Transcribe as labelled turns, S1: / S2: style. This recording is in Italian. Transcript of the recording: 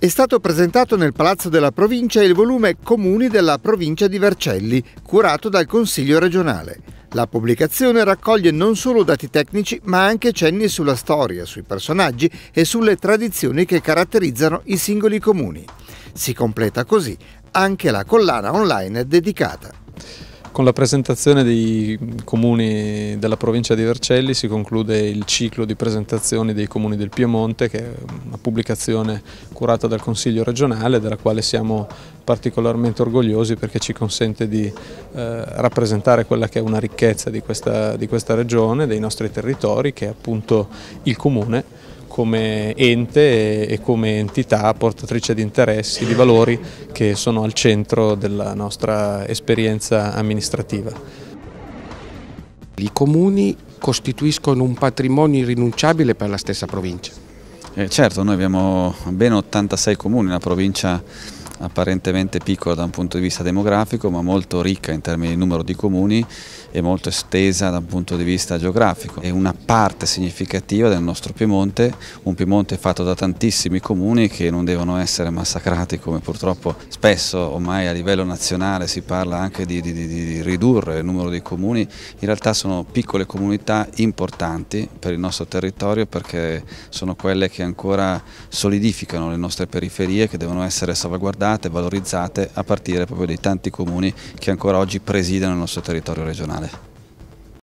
S1: È stato presentato nel Palazzo della Provincia il volume Comuni della provincia di Vercelli, curato dal Consiglio regionale. La pubblicazione raccoglie non solo dati tecnici, ma anche cenni sulla storia, sui personaggi e sulle tradizioni che caratterizzano i singoli comuni. Si completa così anche la collana online dedicata.
S2: Con la presentazione dei comuni della provincia di Vercelli si conclude il ciclo di presentazioni dei comuni del Piemonte che è una pubblicazione curata dal Consiglio regionale della quale siamo particolarmente orgogliosi perché ci consente di eh, rappresentare quella che è una ricchezza di questa, di questa regione, dei nostri territori che è appunto il comune come ente e come entità portatrice di interessi, di valori che sono al centro della nostra esperienza amministrativa. I comuni
S3: costituiscono un patrimonio irrinunciabile per la stessa provincia. Eh certo, noi abbiamo ben 86 comuni, una provincia apparentemente piccola da un punto di vista demografico ma molto ricca in termini di numero di comuni e molto estesa da un punto di vista geografico. È una parte significativa del nostro Piemonte, un Piemonte fatto da tantissimi comuni che non devono essere massacrati come purtroppo spesso ormai a livello nazionale si parla anche di, di, di, ridurre il numero dei comuni, in realtà sono piccole comunità importanti per il nostro territorio perché sono quelle che ancora solidificano le nostre periferie che devono essere salvaguardate apprezzate, valorizzate a partire proprio dei tanti comuni che ancora oggi presidono il nostro territorio regionale.